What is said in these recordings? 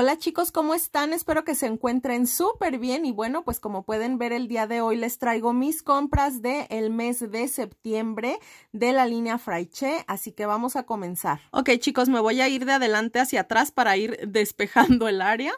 Hola chicos, ¿cómo están? Espero que se encuentren súper bien y bueno, pues como pueden ver el día de hoy les traigo mis compras del el mes de septiembre de la línea Fraiche, así que vamos a comenzar. Ok chicos, me voy a ir de adelante hacia atrás para ir despejando el área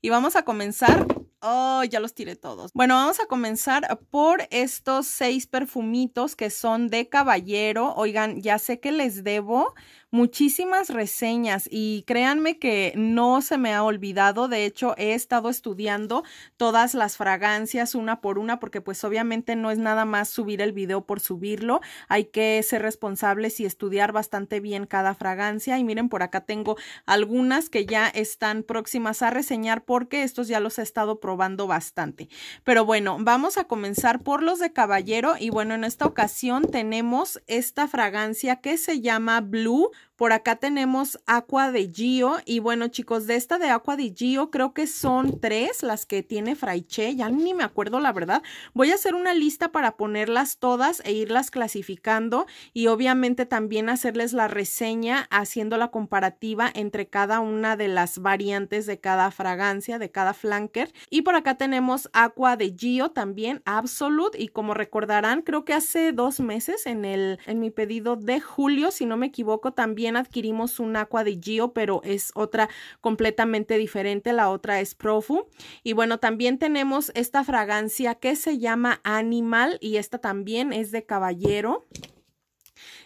y vamos a comenzar Oh, ya los tiré todos. Bueno, vamos a comenzar por estos seis perfumitos que son de caballero. Oigan, ya sé que les debo muchísimas reseñas y créanme que no se me ha olvidado. De hecho, he estado estudiando todas las fragancias una por una porque pues obviamente no es nada más subir el video por subirlo. Hay que ser responsables y estudiar bastante bien cada fragancia. Y miren, por acá tengo algunas que ya están próximas a reseñar porque estos ya los he estado probando robando bastante. Pero bueno, vamos a comenzar por los de caballero y bueno, en esta ocasión tenemos esta fragancia que se llama Blue. Por acá tenemos Aqua de Gio y bueno chicos, de esta de Aqua de Gio creo que son tres las que tiene Fraiche, ya ni me acuerdo la verdad. Voy a hacer una lista para ponerlas todas e irlas clasificando y obviamente también hacerles la reseña haciendo la comparativa entre cada una de las variantes de cada fragancia, de cada flanker. Y y por acá tenemos Aqua de Gio también, Absolute. Y como recordarán, creo que hace dos meses en, el, en mi pedido de julio, si no me equivoco, también adquirimos un Aqua de Gio, pero es otra completamente diferente. La otra es Profu. Y bueno, también tenemos esta fragancia que se llama Animal y esta también es de caballero.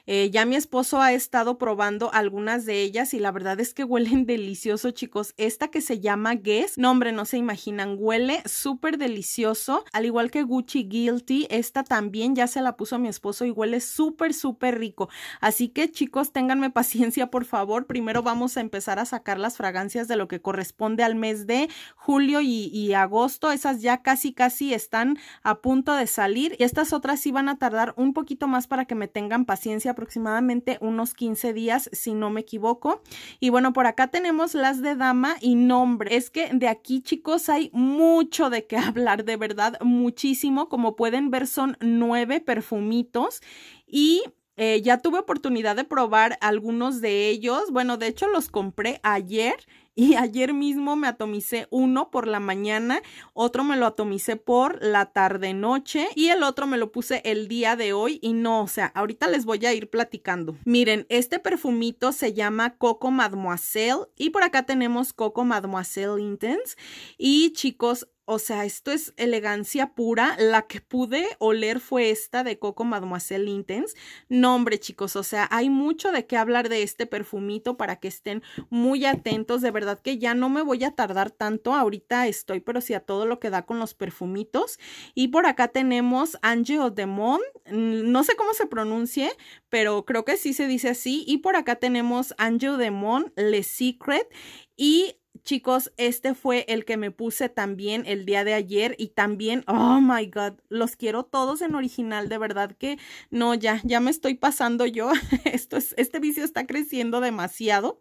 Eh, ya mi esposo ha estado probando algunas de ellas y la verdad es que huelen delicioso, chicos. Esta que se llama Guess, nombre, no, se imaginan, huele súper delicioso. Al igual que Gucci Guilty, esta también ya se la puso mi esposo y huele súper, súper rico. Así que, chicos, ténganme paciencia, por favor. Primero vamos a empezar a sacar las fragancias de lo que corresponde al mes de julio y, y agosto. Esas ya casi, casi están a punto de salir. Y estas otras sí van a tardar un poquito más para que me tengan paciencia aproximadamente unos 15 días, si no me equivoco. Y bueno, por acá tenemos las de dama y nombre. Es que de aquí, chicos, hay mucho de qué hablar, de verdad, muchísimo. Como pueden ver, son nueve perfumitos y eh, ya tuve oportunidad de probar algunos de ellos. Bueno, de hecho los compré ayer y ayer mismo me atomicé uno por la mañana, otro me lo atomicé por la tarde noche y el otro me lo puse el día de hoy y no, o sea, ahorita les voy a ir platicando. Miren, este perfumito se llama Coco Mademoiselle y por acá tenemos Coco Mademoiselle Intense y chicos, o sea, esto es elegancia pura. La que pude oler fue esta de Coco Mademoiselle Intense. No, hombre, chicos, o sea, hay mucho de qué hablar de este perfumito para que estén muy atentos. De verdad que ya no me voy a tardar tanto. Ahorita estoy, pero sí a todo lo que da con los perfumitos. Y por acá tenemos Angel Demon. Mm, no sé cómo se pronuncie, pero creo que sí se dice así. Y por acá tenemos Angel Demon, Le Secret. Y chicos, este fue el que me puse también el día de ayer y también, oh my god, los quiero todos en original, de verdad que no, ya, ya me estoy pasando yo, Esto es, este vicio está creciendo demasiado,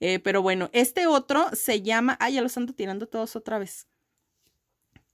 eh, pero bueno, este otro se llama, ay, ya los ando tirando todos otra vez.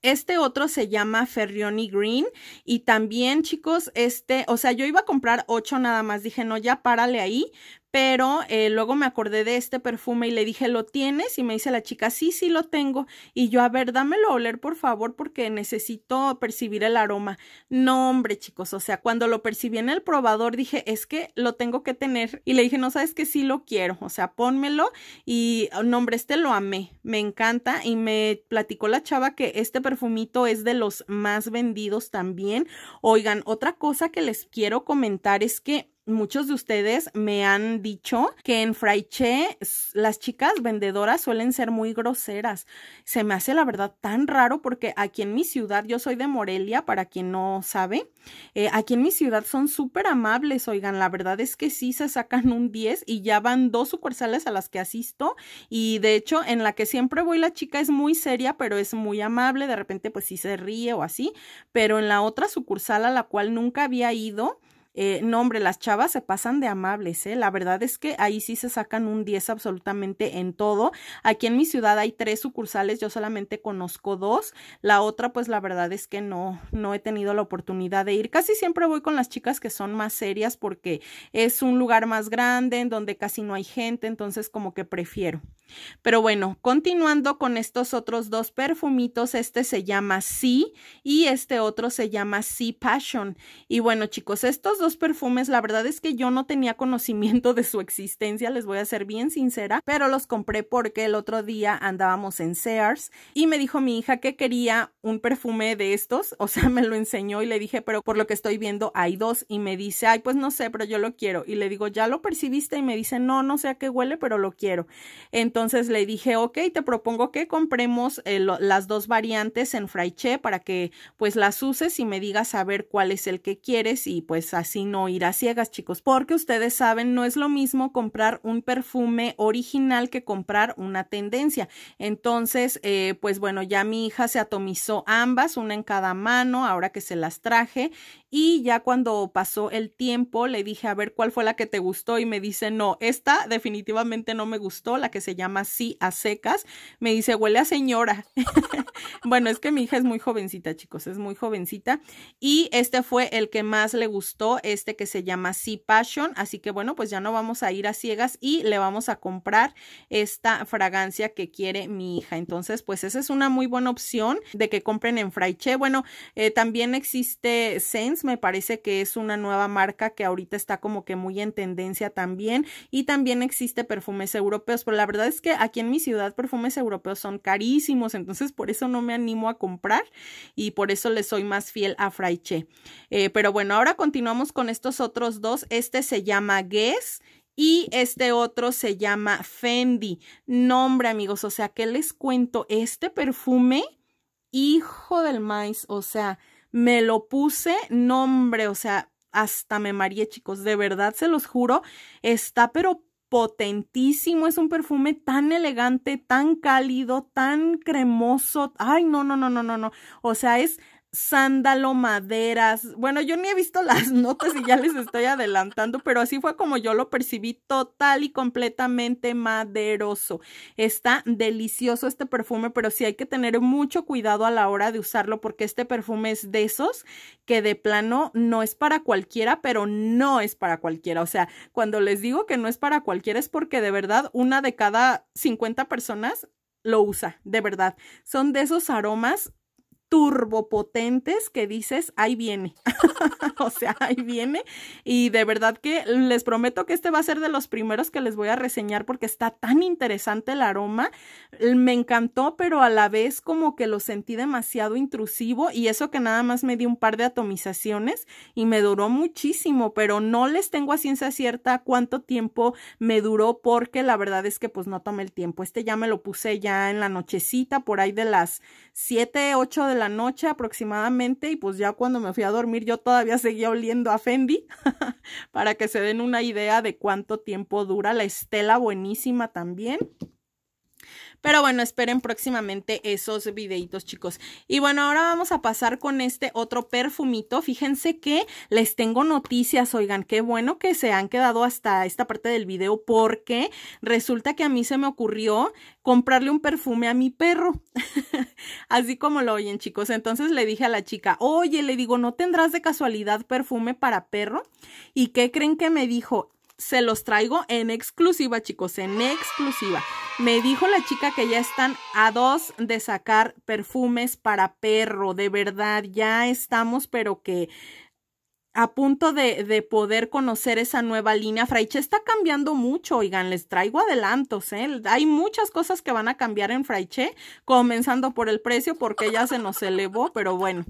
Este otro se llama Ferrioni Green y también, chicos, este, o sea, yo iba a comprar ocho nada más, dije, no, ya párale ahí, pero eh, luego me acordé de este perfume y le dije, ¿lo tienes? Y me dice la chica, sí, sí lo tengo. Y yo, a ver, dámelo a oler, por favor, porque necesito percibir el aroma. No, hombre, chicos, o sea, cuando lo percibí en el probador, dije, es que lo tengo que tener. Y le dije, no, sabes que sí lo quiero, o sea, pónmelo. Y, oh, no, hombre, este lo amé, me encanta. Y me platicó la chava que este perfumito es de los más vendidos también. Oigan, otra cosa que les quiero comentar es que muchos de ustedes me han dicho que en Fraiche las chicas vendedoras suelen ser muy groseras. Se me hace la verdad tan raro porque aquí en mi ciudad, yo soy de Morelia, para quien no sabe, eh, aquí en mi ciudad son súper amables, oigan, la verdad es que sí se sacan un 10 y ya van dos sucursales a las que asisto y de hecho en la que siempre voy la chica es muy seria, pero es muy amable, de repente pues sí se ríe o así, pero en la otra sucursal a la cual nunca había ido, eh, no, hombre, las chavas se pasan de amables, ¿eh? La verdad es que ahí sí se sacan un 10 absolutamente en todo. Aquí en mi ciudad hay tres sucursales, yo solamente conozco dos. La otra, pues la verdad es que no, no he tenido la oportunidad de ir. Casi siempre voy con las chicas que son más serias porque es un lugar más grande en donde casi no hay gente, entonces como que prefiero. Pero bueno, continuando con estos otros dos perfumitos, este se llama Sí y este otro se llama Sí Passion. Y bueno, chicos, estos dos perfumes, la verdad es que yo no tenía conocimiento de su existencia, les voy a ser bien sincera, pero los compré porque el otro día andábamos en Sears y me dijo mi hija que quería un perfume de estos, o sea, me lo enseñó y le dije, pero por lo que estoy viendo hay dos y me dice, ay, pues no sé, pero yo lo quiero. Y le digo, ¿ya lo percibiste? Y me dice, no, no sé a qué huele, pero lo quiero. Entonces le dije, ok, te propongo que compremos eh, las dos variantes en Fraiche para que pues las uses y me digas a ver cuál es el que quieres y pues así sino ir a ciegas, chicos, porque ustedes saben, no es lo mismo comprar un perfume original que comprar una tendencia. Entonces, eh, pues bueno, ya mi hija se atomizó ambas, una en cada mano, ahora que se las traje, y ya cuando pasó el tiempo, le dije, a ver, ¿cuál fue la que te gustó? Y me dice, no, esta definitivamente no me gustó, la que se llama Sí a secas. Me dice, huele a señora. bueno, es que mi hija es muy jovencita, chicos, es muy jovencita. Y este fue el que más le gustó, este que se llama Sea Passion. Así que bueno, pues ya no vamos a ir a ciegas y le vamos a comprar esta fragancia que quiere mi hija. Entonces, pues esa es una muy buena opción de que compren en Fraiche. Bueno, eh, también existe Sense, me parece que es una nueva marca que ahorita está como que muy en tendencia también. Y también existe perfumes europeos, pero la verdad es que aquí en mi ciudad perfumes europeos son carísimos, entonces por eso no me animo a comprar y por eso le soy más fiel a Fraiche. Eh, pero bueno, ahora continuamos con estos otros dos. Este se llama Guess y este otro se llama Fendi. Nombre, amigos, o sea, ¿qué les cuento? Este perfume, hijo del maíz, o sea, me lo puse nombre, o sea, hasta me mareé, chicos, de verdad se los juro, está pero potentísimo, es un perfume tan elegante, tan cálido, tan cremoso. Ay, no, no, no, no, no, no. O sea, es sándalo, maderas. Bueno, yo ni he visto las notas y ya les estoy adelantando, pero así fue como yo lo percibí total y completamente maderoso. Está delicioso este perfume, pero sí hay que tener mucho cuidado a la hora de usarlo porque este perfume es de esos que de plano no es para cualquiera, pero no es para cualquiera. O sea, cuando les digo que no es para cualquiera es porque de verdad una de cada 50 personas lo usa, de verdad. Son de esos aromas turbopotentes que dices, ahí viene. o sea, ahí viene. Y de verdad que les prometo que este va a ser de los primeros que les voy a reseñar porque está tan interesante el aroma. Me encantó, pero a la vez como que lo sentí demasiado intrusivo y eso que nada más me di un par de atomizaciones y me duró muchísimo, pero no les tengo a ciencia cierta cuánto tiempo me duró porque la verdad es que pues no tomé el tiempo. Este ya me lo puse ya en la nochecita, por ahí de las 7, 8 de la noche aproximadamente y pues ya cuando me fui a dormir yo todavía seguía oliendo a Fendi para que se den una idea de cuánto tiempo dura la estela buenísima también. Pero bueno, esperen próximamente esos videitos, chicos. Y bueno, ahora vamos a pasar con este otro perfumito. Fíjense que les tengo noticias, oigan, qué bueno que se han quedado hasta esta parte del video porque resulta que a mí se me ocurrió comprarle un perfume a mi perro. Así como lo oyen, chicos. Entonces le dije a la chica, oye, le digo, ¿no tendrás de casualidad perfume para perro? ¿Y qué creen que me dijo? se los traigo en exclusiva, chicos, en exclusiva. Me dijo la chica que ya están a dos de sacar perfumes para perro, de verdad, ya estamos, pero que a punto de, poder conocer esa nueva línea. Fraiche está cambiando mucho, oigan, les traigo adelantos, ¿eh? Hay muchas cosas que van a cambiar en Fraiche, comenzando por el precio, porque ya se nos elevó, pero bueno.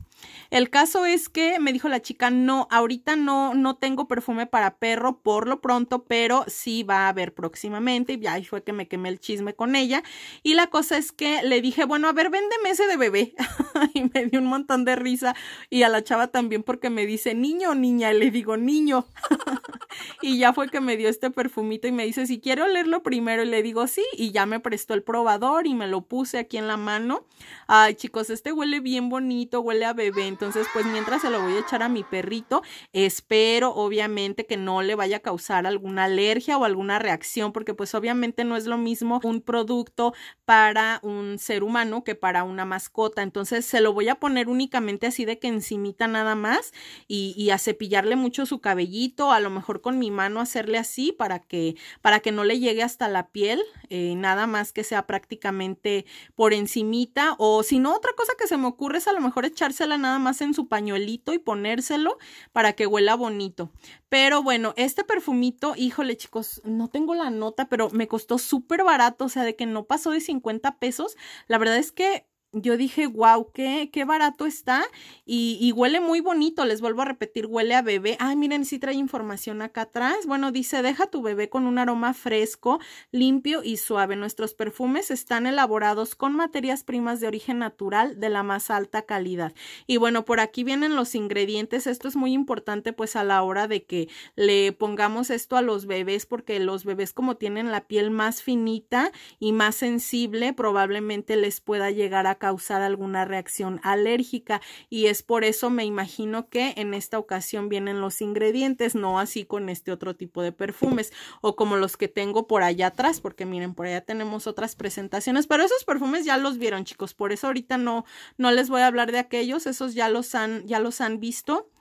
El caso es que me dijo la chica, no, ahorita no, no tengo perfume para perro por lo pronto, pero sí va a haber próximamente, y ahí fue que me quemé el chisme con ella. Y la cosa es que le dije, bueno, a ver, véndeme ese de bebé. y me dio un montón de risa, y a la chava también, porque me dice, niño, niña? Y le digo, niño. y ya fue que me dio este perfumito y me dice, si quiero olerlo primero. Y le digo, sí. Y ya me prestó el probador y me lo puse aquí en la mano. Ay, chicos, este huele bien bonito, huele a bebé. Entonces, pues mientras se lo voy a echar a mi perrito, espero obviamente que no le vaya a causar alguna alergia o alguna reacción, porque pues obviamente no es lo mismo un producto para un ser humano que para una mascota. Entonces, se lo voy a poner únicamente así de que encimita nada más y así cepillarle mucho su cabellito, a lo mejor con mi mano hacerle así para que, para que no le llegue hasta la piel, eh, nada más que sea prácticamente por encimita o si no, otra cosa que se me ocurre es a lo mejor echársela nada más en su pañuelito y ponérselo para que huela bonito. Pero bueno, este perfumito, híjole chicos, no tengo la nota, pero me costó súper barato, o sea, de que no pasó de 50 pesos. La verdad es que yo dije, wow, qué, barato está y, huele muy bonito, les vuelvo a repetir, huele a bebé. ah miren, sí trae información acá atrás. Bueno, dice, deja tu bebé con un aroma fresco, limpio y suave. Nuestros perfumes están elaborados con materias primas de origen natural de la más alta calidad. Y bueno, por aquí vienen los ingredientes. Esto es muy importante pues a la hora de que le pongamos esto a los bebés porque los bebés como tienen la piel más finita y más sensible, probablemente les pueda llegar a causar alguna reacción alérgica y es por eso me imagino que en esta ocasión vienen los ingredientes, no así con este otro tipo de perfumes o como los que tengo por allá atrás, porque miren, por allá tenemos otras presentaciones, pero esos perfumes ya los vieron chicos, por eso ahorita no, no les voy a hablar de aquellos, esos ya los han, ya los han visto.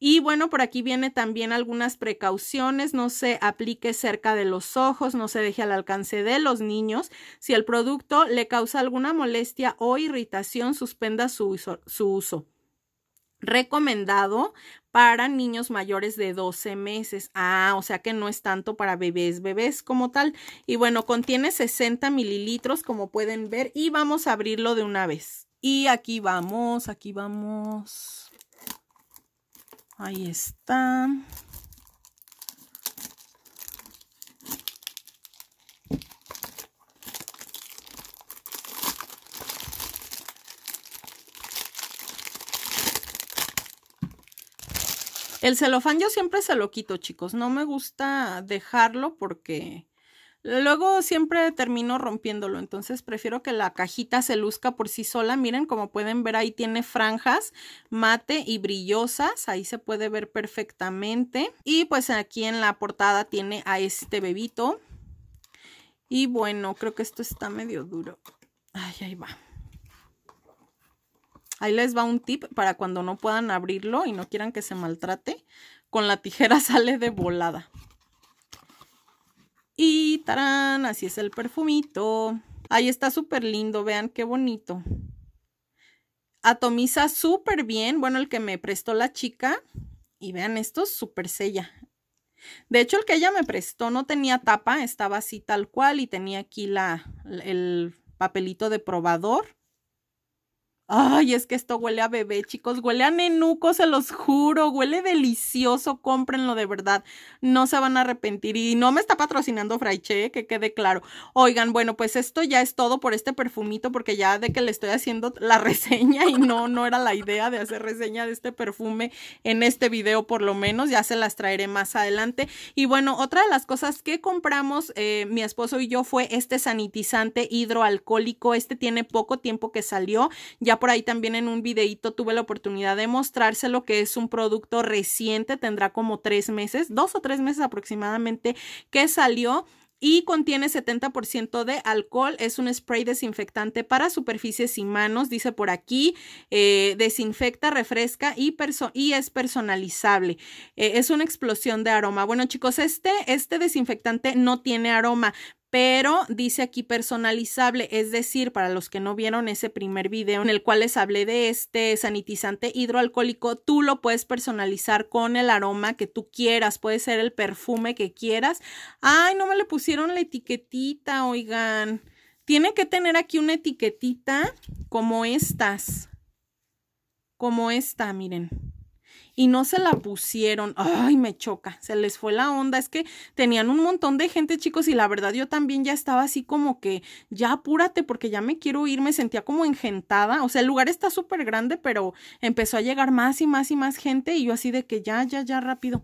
Y bueno, por aquí viene también algunas precauciones, no se aplique cerca de los ojos, no se deje al alcance de los niños. Si el producto le causa alguna molestia o irritación, suspenda su uso. Su uso. Recomendado para niños mayores de 12 meses. Ah, o sea que no es tanto para bebés, bebés como tal. Y bueno, contiene 60 mililitros, como pueden ver, y vamos a abrirlo de una vez. Y aquí vamos, aquí vamos. Ahí está. El celofán yo siempre se lo quito, chicos. No me gusta dejarlo porque Luego siempre termino rompiéndolo, entonces prefiero que la cajita se luzca por sí sola. Miren, como pueden ver ahí tiene franjas mate y brillosas, ahí se puede ver perfectamente. Y pues aquí en la portada tiene a este bebito. Y bueno, creo que esto está medio duro. Ay, ahí va. Ahí les va un tip para cuando no puedan abrirlo y no quieran que se maltrate. Con la tijera sale de volada así es el perfumito. Ahí está súper lindo, vean qué bonito. Atomiza súper bien, bueno, el que me prestó la chica. Y vean, esto súper sella. De hecho, el que ella me prestó no tenía tapa, estaba así tal cual y tenía aquí la, el papelito de probador. Ay, es que esto huele a bebé, chicos. Huele a nenuco, se los juro. Huele delicioso. Cómprenlo de verdad. No se van a arrepentir. Y no me está patrocinando Fraiche, que quede claro. Oigan, bueno, pues esto ya es todo por este perfumito, porque ya de que le estoy haciendo la reseña y no, no era la idea de hacer reseña de este perfume en este video, por lo menos. Ya se las traeré más adelante. Y bueno, otra de las cosas que compramos eh, mi esposo y yo fue este sanitizante hidroalcohólico. Este tiene poco tiempo que salió. Ya por ahí también en un videíto tuve la oportunidad de mostrarse lo que es un producto reciente, tendrá como tres meses, dos o tres meses aproximadamente que salió y contiene 70% de alcohol. Es un spray desinfectante para superficies y manos, dice por aquí. Eh, desinfecta, refresca y, y es personalizable. Eh, es una explosión de aroma. Bueno, chicos, este, este desinfectante no tiene aroma, pero dice aquí personalizable, es decir, para los que no vieron ese primer video en el cual les hablé de este sanitizante hidroalcohólico, tú lo puedes personalizar con el aroma que tú quieras, puede ser el perfume que quieras. Ay, no me le pusieron la etiquetita, oigan. Tiene que tener aquí una etiquetita como estas, como esta, miren y no se la pusieron. Ay, me choca, se les fue la onda. Es que tenían un montón de gente, chicos, y la verdad yo también ya estaba así como que, ya apúrate porque ya me quiero ir, me sentía como engentada. O sea, el lugar está súper grande, pero empezó a llegar más y más y más gente y yo así de que ya, ya, ya rápido.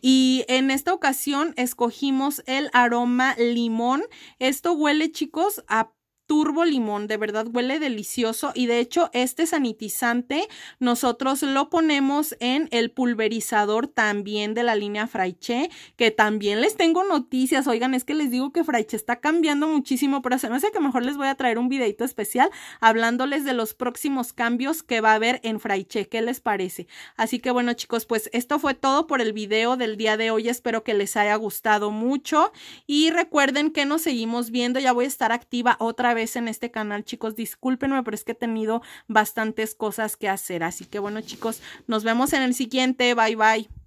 Y en esta ocasión escogimos el aroma limón. Esto huele, chicos, a turbo limón, de verdad huele delicioso y de hecho este sanitizante nosotros lo ponemos en el pulverizador también de la línea Fraiche, que también les tengo noticias, oigan, es que les digo que Fraiche está cambiando muchísimo, pero se me hace que mejor les voy a traer un videito especial hablándoles de los próximos cambios que va a haber en Fraiche, ¿qué les parece? Así que bueno chicos, pues esto fue todo por el video del día de hoy, espero que les haya gustado mucho y recuerden que nos seguimos viendo, ya voy a estar activa otra vez en este canal, chicos. Discúlpenme, pero es que he tenido bastantes cosas que hacer. Así que bueno, chicos, nos vemos en el siguiente. Bye, bye.